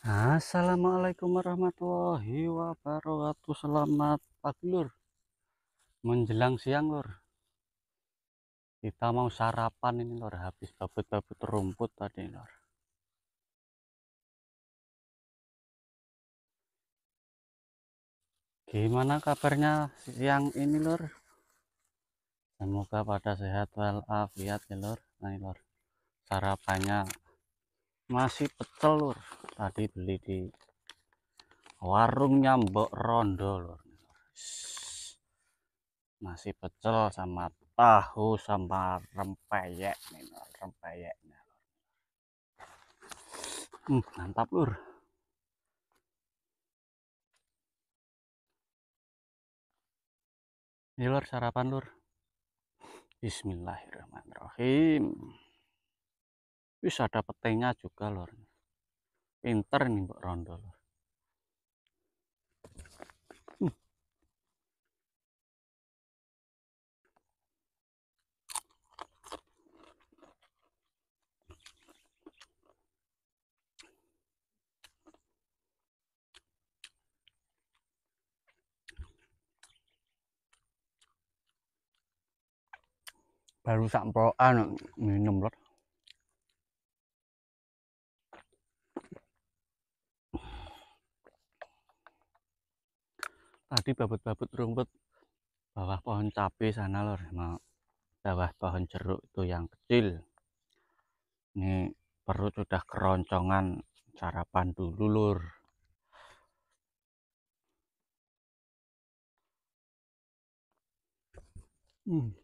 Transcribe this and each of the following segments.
Assalamualaikum warahmatullahi wabarakatuh Selamat pagi lur Menjelang siang lur Kita mau sarapan ini lur Habis babut-babut rumput tadi lur Gimana kabarnya siang ini lur Semoga pada sehat walafiat ya lur Nah lur Sarapannya masih pecel lur tadi beli di warungnya Mbok rondo lor Masih pecel sama tahu sama rempeyek nih rempeyeknya hmm, mantap lur ini lor sarapan lur Bismillahirrahmanirrahim bisa ada petenya juga lor pinter nih Mbok Rondo. Uh. Hmm. Baru sampoan minum loh. tadi babut-babut rumput bawah pohon cabai sana lor mau bawah pohon jeruk itu yang kecil ini perut sudah keroncongan sarapan dulu lur hmm.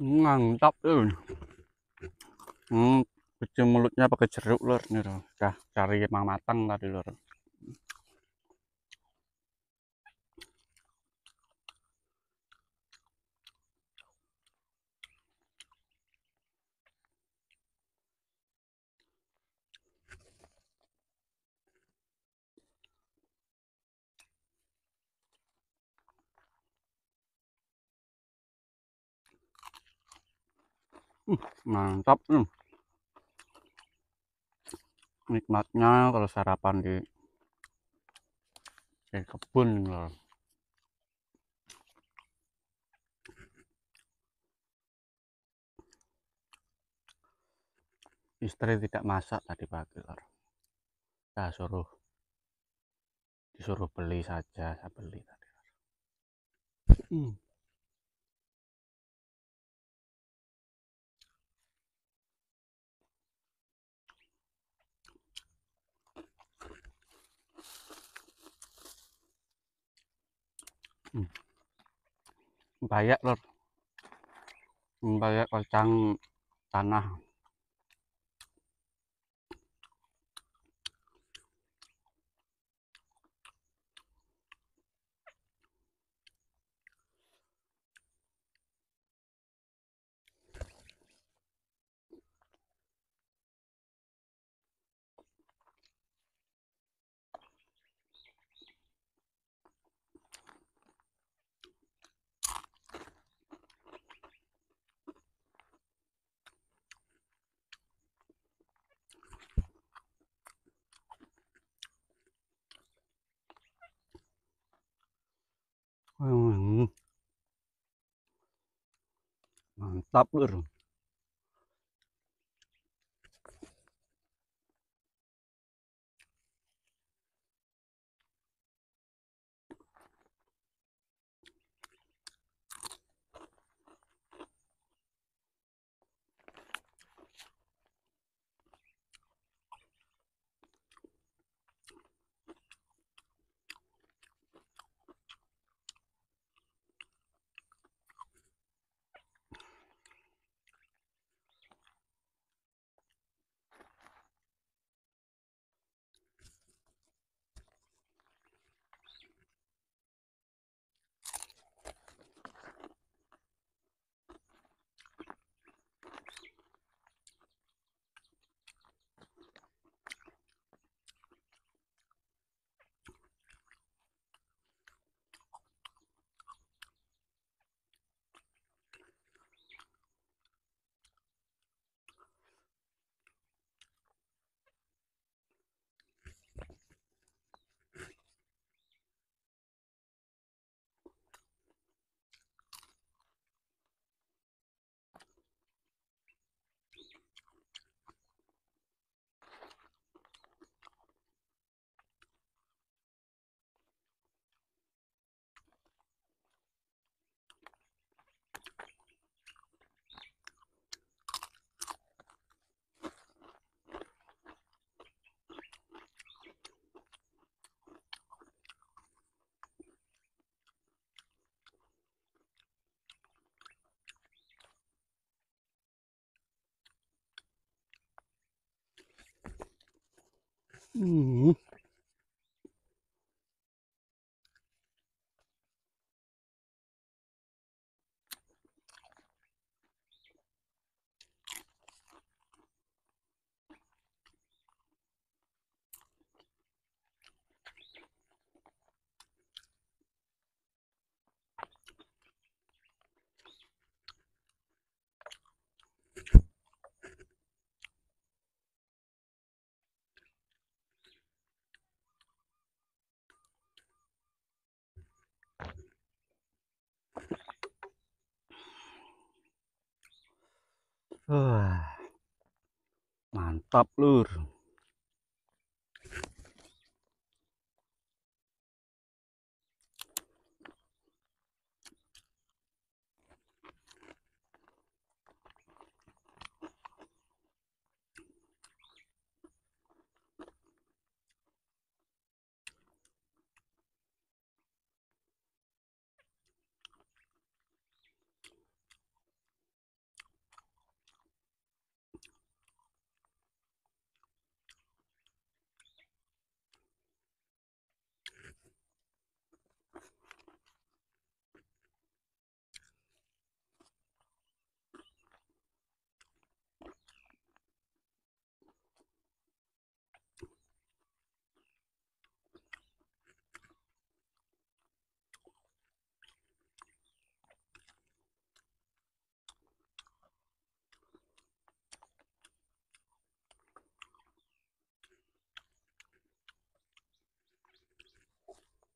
ngantap tuh eh. hmm, kecil mulutnya pakai jeruk lor nih udah cari emang matang tadi lor mantap hmm. nikmatnya kalau sarapan di di kebun loh gitu. istri tidak masak tadi pagi lor saya suruh disuruh beli saja saya beli tadi lor. Hmm. banyak lor Bayak kacang tanah taplur 嗯。Wah, mantap lur.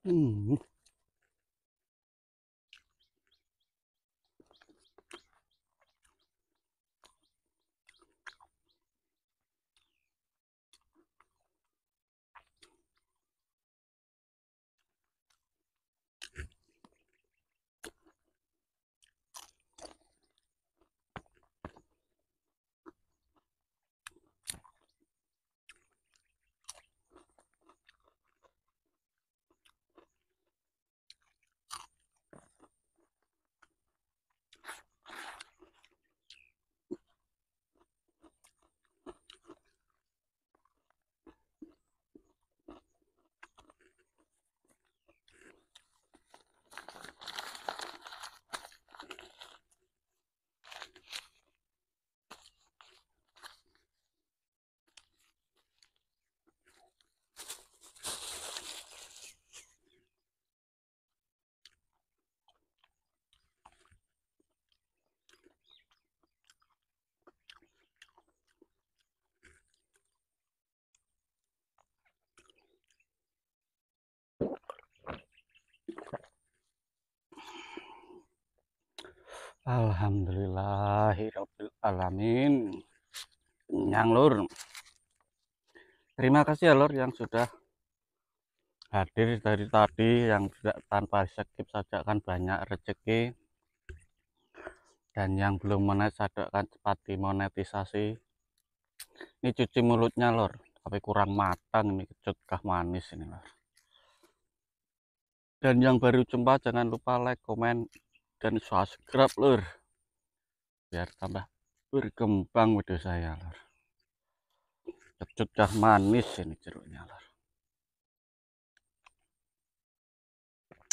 嗯。Alhamdulillah alamin Yang lur Terima kasih ya lur yang sudah hadir dari tadi yang tidak tanpa skip saja kan banyak rezeki dan yang belum ada kan cepat dimonetisasi ini cuci mulutnya lor tapi kurang matang ini kecut kah manis ini lor dan yang baru jumpa jangan lupa like, komen, dan subscribe lur biar tambah berkembang video saya lur kecut dah manis ini jeruknya lur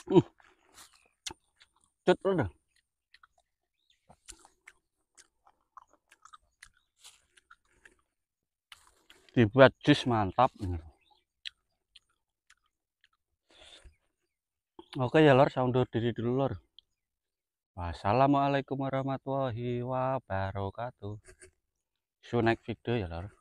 cecut hmm. cut lur dibuat jus mantap oke ya lor saya undur diri dulu lor Assalamualaikum warahmatullahi wabarakatuh. See you next video ya, Lur.